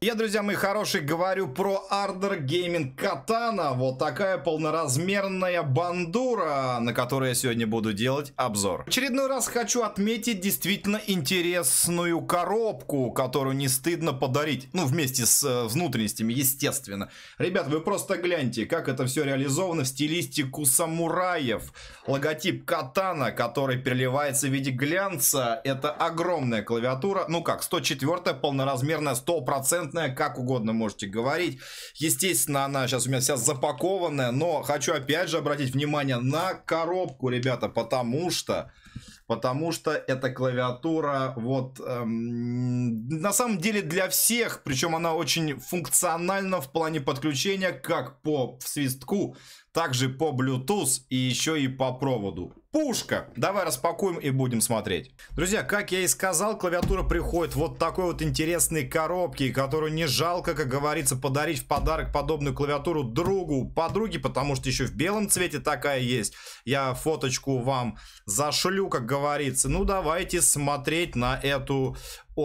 Я, друзья мои хорошие, говорю про Ardor Gaming Katana. Вот такая полноразмерная бандура, на которой я сегодня буду делать обзор. В очередной раз хочу отметить действительно интересную коробку, которую не стыдно подарить. Ну, вместе с э, внутренностями, естественно. Ребят, вы просто гляньте, как это все реализовано в стилистику самураев. Логотип Катана, который переливается в виде глянца. Это огромная клавиатура. Ну как, 104-я полноразмерная 100% компетентная, как угодно можете говорить. Естественно, она сейчас у меня вся запакованная, но хочу опять же обратить внимание на коробку, ребята, потому что... Потому что эта клавиатура, вот, эм, на самом деле для всех, причем она очень функциональна в плане подключения, как по свистку, также по Bluetooth и еще и по проводу. Пушка! Давай распакуем и будем смотреть. Друзья, как я и сказал, клавиатура приходит вот такой вот интересной коробке, которую не жалко, как говорится, подарить в подарок подобную клавиатуру другу, подруге, потому что еще в белом цвете такая есть. Я фоточку вам зашлю, как говорится. Ну, давайте смотреть на эту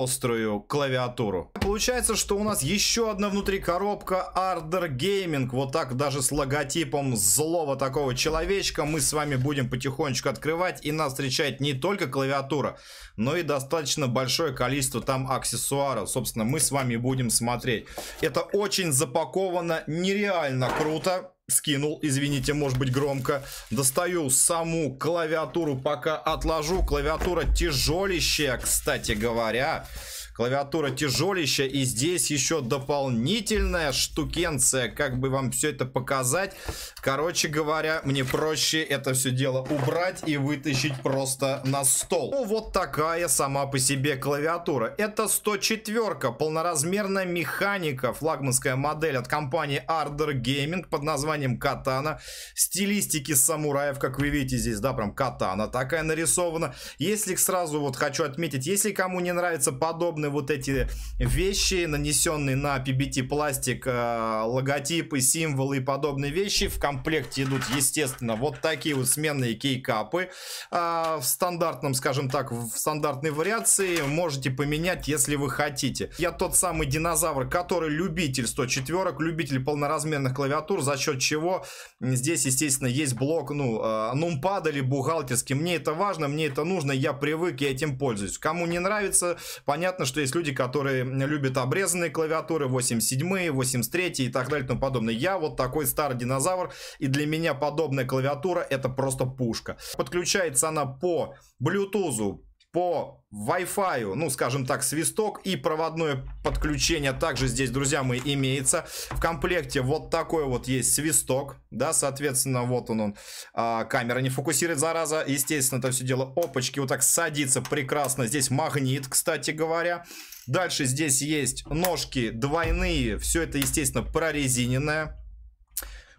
острую клавиатуру. Получается, что у нас еще одна внутри коробка Ardor Gaming. Вот так даже с логотипом злого такого человечка мы с вами будем потихонечку открывать. И нас встречает не только клавиатура, но и достаточно большое количество там аксессуаров. Собственно, мы с вами будем смотреть. Это очень запаковано, нереально круто скинул, извините, может быть громко. Достаю саму клавиатуру, пока отложу. Клавиатура тяжелищая, кстати говоря. Клавиатура тяжелища. И здесь еще дополнительная штукенция. Как бы вам все это показать? Короче говоря, мне проще это все дело убрать и вытащить просто на стол. Ну, вот такая сама по себе клавиатура. Это 104 полноразмерная механика, флагманская модель от компании Ardor Gaming под названием Катана. Стилистики самураев, как вы видите здесь, да, прям Катана такая нарисована. Если сразу вот хочу отметить, если кому не нравится подобное подобные вот эти вещи, нанесенные на PBT пластик, э, логотипы, символы и подобные вещи. В комплекте идут, естественно, вот такие вот сменные кейкапы а, в стандартном, скажем так, в стандартной вариации. Можете поменять, если вы хотите. Я тот самый динозавр, который любитель 104, любитель полноразмерных клавиатур, за счет чего здесь, естественно, есть блок, ну, э, нумпад или бухгалтерский. Мне это важно, мне это нужно, я привык, я этим пользуюсь. Кому не нравится, понятно, что что есть люди, которые любят обрезанные клавиатуры, 87-е, 83-е и так далее и тому подобное. Я вот такой старый динозавр, и для меня подобная клавиатура это просто пушка. Подключается она по Bluetooth, по Wi-Fi, ну, скажем так, свисток и проводное подключение также здесь, друзья, мы имеется. В комплекте вот такой вот есть свисток, да, соответственно, вот он, он а, камера не фокусирует, зараза, естественно, это все дело опачки, вот так садится прекрасно, здесь магнит, кстати говоря. Дальше здесь есть ножки двойные, все это, естественно, прорезиненное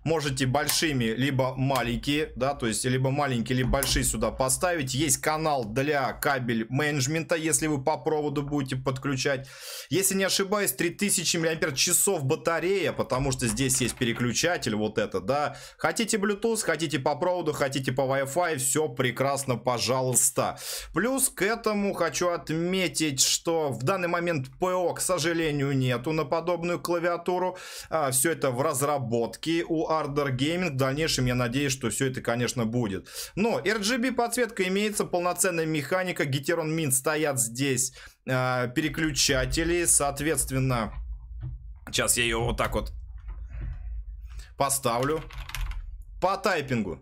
можете большими, либо маленькие, да, то есть либо маленькие, либо большие сюда поставить. Есть канал для кабель менеджмента, если вы по проводу будете подключать. Если не ошибаюсь, 3000 часов батарея, потому что здесь есть переключатель, вот это, да. Хотите Bluetooth, хотите по проводу, хотите по Wi-Fi, все прекрасно, пожалуйста. Плюс к этому хочу отметить, что в данный момент ПО, к сожалению, нету на подобную клавиатуру. А, все это в разработке у Ardor Gaming. В дальнейшем я надеюсь, что все это, конечно, будет. Но RGB подсветка имеется, полноценная механика. Гетерон Мин стоят здесь э, переключатели. Соответственно, сейчас я ее вот так вот поставлю по тайпингу.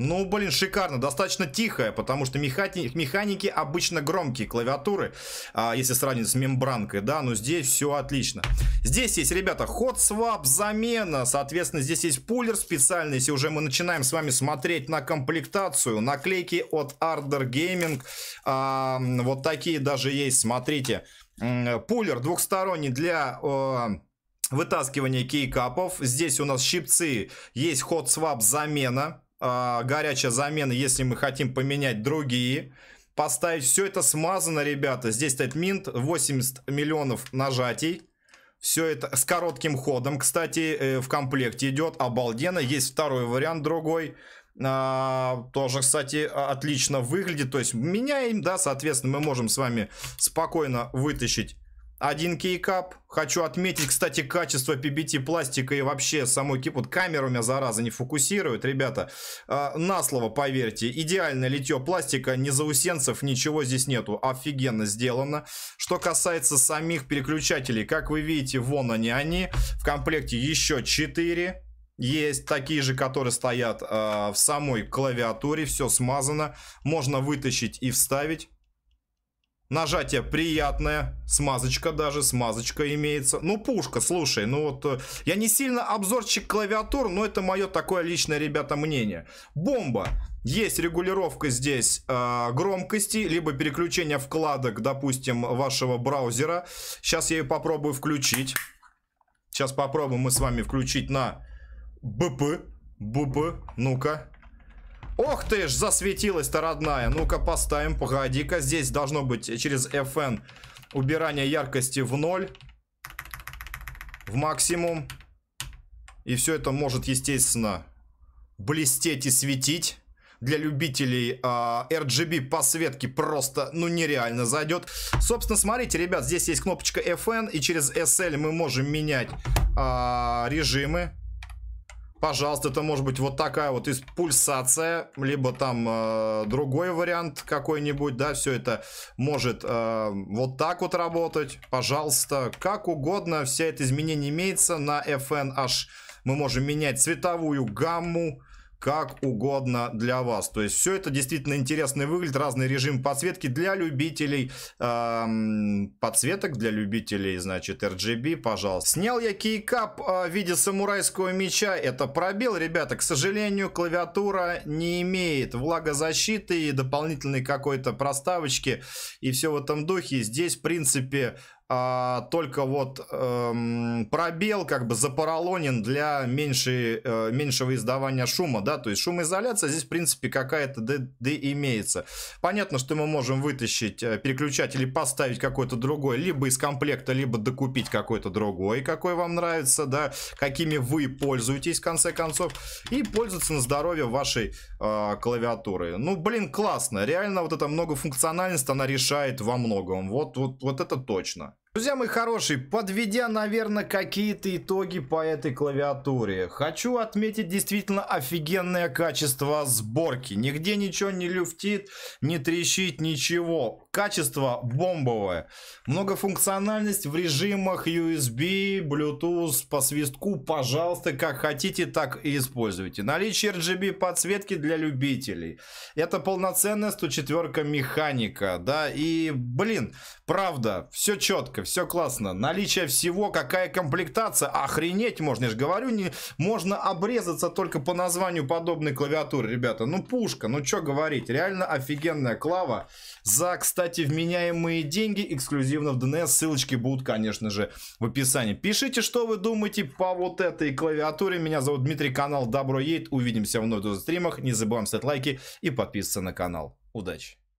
Ну, блин, шикарно, достаточно тихая, потому что мехати... механики обычно громкие клавиатуры, а, если сравнивать с мембранкой, да, но здесь все отлично. Здесь есть, ребята, ход свап, замена, соответственно, здесь есть пулер специальный, если уже мы начинаем с вами смотреть на комплектацию, наклейки от Ardor Gaming, а, вот такие даже есть, смотрите, пулер двухсторонний для... А, Вытаскивание кейкапов. Здесь у нас щипцы. Есть ход свап замена а, горячая замена, если мы хотим поменять другие. Поставить все это смазано, ребята. Здесь стоит минт, 80 миллионов нажатий. Все это с коротким ходом, кстати, э, в комплекте идет обалденно. Есть второй вариант другой. А, тоже, кстати, отлично выглядит. То есть меняем, да, соответственно, мы можем с вами спокойно вытащить один кейкап. Хочу отметить, кстати, качество PBT пластика и вообще самой кип. Вот камеру у меня, зараза, не фокусирует. Ребята, э, на слово поверьте. Идеальное литье пластика, ни заусенцев, ничего здесь нету. Офигенно сделано. Что касается самих переключателей, как вы видите, вон они, они. В комплекте еще 4. Есть такие же, которые стоят э, в самой клавиатуре. Все смазано. Можно вытащить и вставить. Нажатие приятное, смазочка даже, смазочка имеется. Ну, пушка, слушай, ну вот, э, я не сильно обзорчик клавиатур, но это мое такое личное, ребята, мнение. Бомба. Есть регулировка здесь э, громкости, либо переключение вкладок, допустим, вашего браузера. Сейчас я ее попробую включить. Сейчас попробуем мы с вами включить на БП. БП, ну-ка. Ох ты ж, засветилась-то, родная. Ну-ка, поставим, погоди-ка. Здесь должно быть через FN убирание яркости в ноль. В максимум. И все это может, естественно, блестеть и светить. Для любителей э, а, RGB посветки просто, ну, нереально зайдет. Собственно, смотрите, ребят, здесь есть кнопочка FN. И через SL мы можем менять э, режимы. Пожалуйста, это может быть вот такая вот из пульсация, либо там э, другой вариант какой-нибудь, да, все это может э, вот так вот работать. Пожалуйста, как угодно, все это изменение имеется на FNH, мы можем менять цветовую гамму, как угодно для вас. То есть все это действительно интересно выглядит, разный режим подсветки для любителей эм, подсветок, для любителей, значит, RGB, пожалуйста. Снял я кейкап э, в виде самурайского меча, это пробел, ребята, к сожалению, клавиатура не имеет влагозащиты и дополнительной какой-то проставочки и все в этом духе. Здесь, в принципе, а, только вот эм, пробел как бы запаралонен для меньше, э, меньшего издавания шума, да, то есть шумоизоляция здесь в принципе какая-то да, да имеется. Понятно, что мы можем вытащить э, переключатель или поставить какой-то другой, либо из комплекта, либо докупить какой-то другой, какой вам нравится, да, какими вы пользуетесь в конце концов, и пользоваться на здоровье вашей э, клавиатуры. Ну, блин, классно, реально вот эта многофункциональность, она решает во многом, вот, вот, вот это точно. Друзья мои хорошие, подведя, наверное, какие-то итоги по этой клавиатуре, хочу отметить действительно офигенное качество сборки. Нигде ничего не люфтит, не трещит, ничего. Качество бомбовое. Многофункциональность в режимах USB, Bluetooth, по свистку, пожалуйста, как хотите, так и используйте. Наличие RGB подсветки для любителей. Это полноценная 104 механика, да, и, блин, правда, все четко четко, все классно. Наличие всего, какая комплектация, охренеть можно. Я же говорю, не, можно обрезаться только по названию подобной клавиатуры, ребята. Ну, пушка, ну что говорить, реально офигенная клава. За, кстати, вменяемые деньги, эксклюзивно в ДНС, ссылочки будут, конечно же, в описании. Пишите, что вы думаете по вот этой клавиатуре. Меня зовут Дмитрий, канал Добро Ейт. Увидимся вновь в стримах. Не забываем ставить лайки и подписываться на канал. Удачи!